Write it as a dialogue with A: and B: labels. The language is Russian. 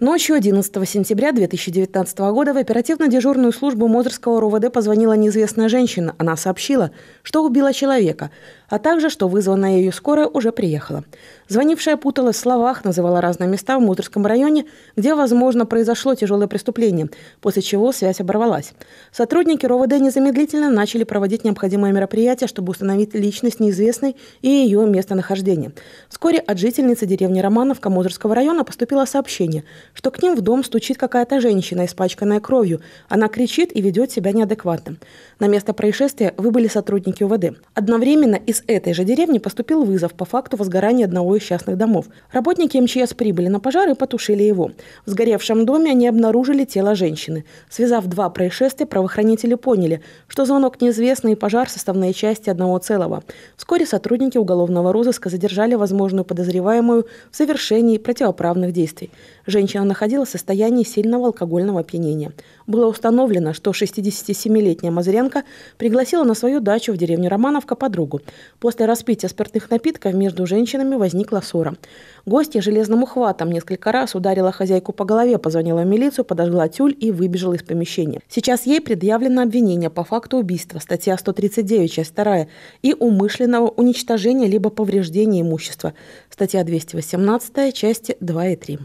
A: Ночью 11 сентября 2019 года в оперативно-дежурную службу Мозырского РУВД позвонила неизвестная женщина. Она сообщила, что убила человека, а также, что вызванная ее скорая уже приехала. Звонившая путалась в словах, называла разные места в Мозырском районе, где, возможно, произошло тяжелое преступление, после чего связь оборвалась. Сотрудники РОВД незамедлительно начали проводить необходимые мероприятия, чтобы установить личность неизвестной и ее местонахождение. Вскоре от жительницы деревни Романовка Мозырского района поступило сообщение – что к ним в дом стучит какая-то женщина, испачканная кровью. Она кричит и ведет себя неадекватно. На место происшествия выбыли сотрудники УВД. Одновременно из этой же деревни поступил вызов по факту возгорания одного из частных домов. Работники МЧС прибыли на пожар и потушили его. В сгоревшем доме они обнаружили тело женщины. Связав два происшествия, правоохранители поняли, что звонок неизвестный и пожар – составные части одного целого. Вскоре сотрудники уголовного розыска задержали возможную подозреваемую в совершении противоправных действий. Женщина случае он находил в состоянии сильного алкогольного опьянения. Было установлено, что 67-летняя Мазыренко пригласила на свою дачу в деревню Романовка подругу. После распития спиртных напитков между женщинами возникла ссора. Гостья железным ухватом несколько раз ударила хозяйку по голове, позвонила в милицию, подожгла тюль и выбежала из помещения. Сейчас ей предъявлено обвинение по факту убийства, статья 139, часть 2, и умышленного уничтожения либо повреждения имущества, статья 218, части 2 и 3.